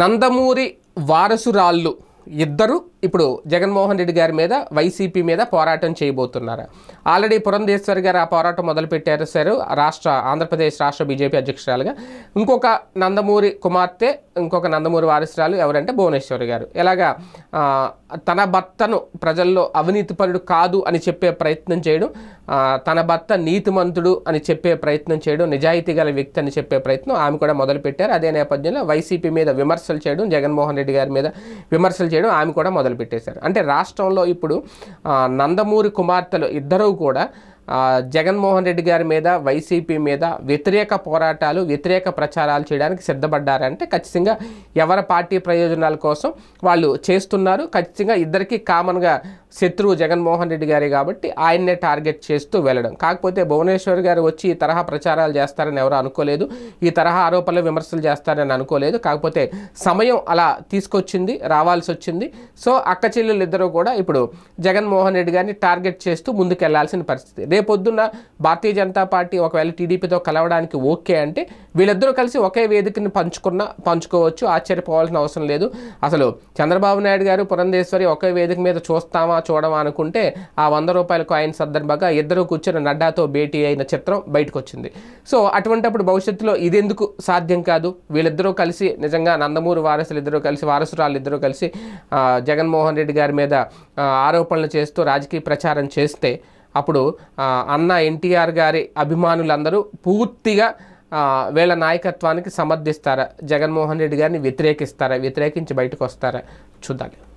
నందమూరి వారసురాళ్ళు ఇద్దరు ఇప్పుడు జగన్మోహన్ రెడ్డి గారి మీద వైసీపీ మీద పోరాటం చేయబోతున్నారు ఆల్రెడీ పురంధేశ్వర్ గారు ఆ పోరాటం మొదలుపెట్టారు సారు రాష్ట్ర ఆంధ్రప్రదేశ్ రాష్ట్ర బీజేపీ అధ్యక్షురాలుగా ఇంకొక నందమూరి కుమార్తె ఇంకొక నందమూరి వారసురాలు ఎవరంటే భువనేశ్వరి గారు ఎలాగా తన భర్తను ప్రజల్లో అవినీతిపరుడు కాదు అని చెప్పే ప్రయత్నం చేయడం తన భర్త నీతిమంతుడు అని చెప్పే ప్రయత్నం చేయడం నిజాయితీ గల వ్యక్తి అని చెప్పే ప్రయత్నం ఆమె కూడా మొదలుపెట్టారు అదే నేపథ్యంలో వైసీపీ మీద విమర్శలు చేయడం జగన్మోహన్ రెడ్డి గారి మీద విమర్శలు చేయడం ఆమె కూడా మొదలుపెట్టేశారు అంటే రాష్ట్రంలో ఇప్పుడు నందమూరి కుమార్తెలు ఇద్దరూ కూడా జగన్మోహన్ రెడ్డి గారి మీద వైసీపీ మీద వ్యతిరేక పోరాటాలు వ్యతిరేక ప్రచారాలు చేయడానికి సిద్ధపడ్డారంటే ఖచ్చితంగా ఎవరి పార్టీ ప్రయోజనాల కోసం వాళ్ళు చేస్తున్నారు ఖచ్చితంగా ఇద్దరికీ కామన్గా శత్రువు జగన్మోహన్ రెడ్డి గారే కాబట్టి ఆయన్నే టార్గెట్ చేస్తూ వెళ్ళడం కాకపోతే భువనేశ్వర్ గారు వచ్చి ఈ తరహా ప్రచారాలు చేస్తారని ఎవరు అనుకోలేదు ఈ తరహా ఆరోపణలు విమర్శలు చేస్తారని అనుకోలేదు కాకపోతే సమయం అలా తీసుకొచ్చింది రావాల్సి వచ్చింది సో అక్క చెల్లెలు ఇద్దరు కూడా ఇప్పుడు జగన్మోహన్ రెడ్డి గారిని టార్గెట్ చేస్తూ ముందుకెళ్లాల్సిన పరిస్థితి రేపొద్దున్న భారతీయ జనతా పార్టీ ఒకవేళ టీడీపీతో కలవడానికి ఓకే అంటే వీళ్ళిద్దరూ కలిసి ఒకే వేదికని పంచుకున్న పంచుకోవచ్చు ఆశ్చర్యపోవాల్సిన అవసరం లేదు అసలు చంద్రబాబు నాయుడు గారు పురంధేశ్వరి ఒకే వేదిక మీద చూస్తామా చూడమా అనుకుంటే ఆ వంద రూపాయల కాయిన్ సందర్భంగా ఇద్దరు కూర్చొని నడ్డాతో భేటీ అయిన చిత్రం బయటకు వచ్చింది సో అటువంటిప్పుడు భవిష్యత్తులో ఇదెందుకు సాధ్యం కాదు వీళ్ళిద్దరూ కలిసి నిజంగా నందమూరి వారసులు ఇద్దరూ కలిసి వారసురాలు ఇద్దరూ కలిసి జగన్మోహన్ రెడ్డి గారి మీద ఆరోపణలు చేస్తూ రాజకీయ ప్రచారం చేస్తే అప్పుడు అన్న ఎన్టీఆర్ గారి అభిమానులందరూ పూర్తిగా వీళ్ళ నాయకత్వానికి సమర్థిస్తారా జగన్మోహన్ రెడ్డి గారిని వ్యతిరేకిస్తారా వ్యతిరేకించి బయటకు వస్తారా చూద్దాం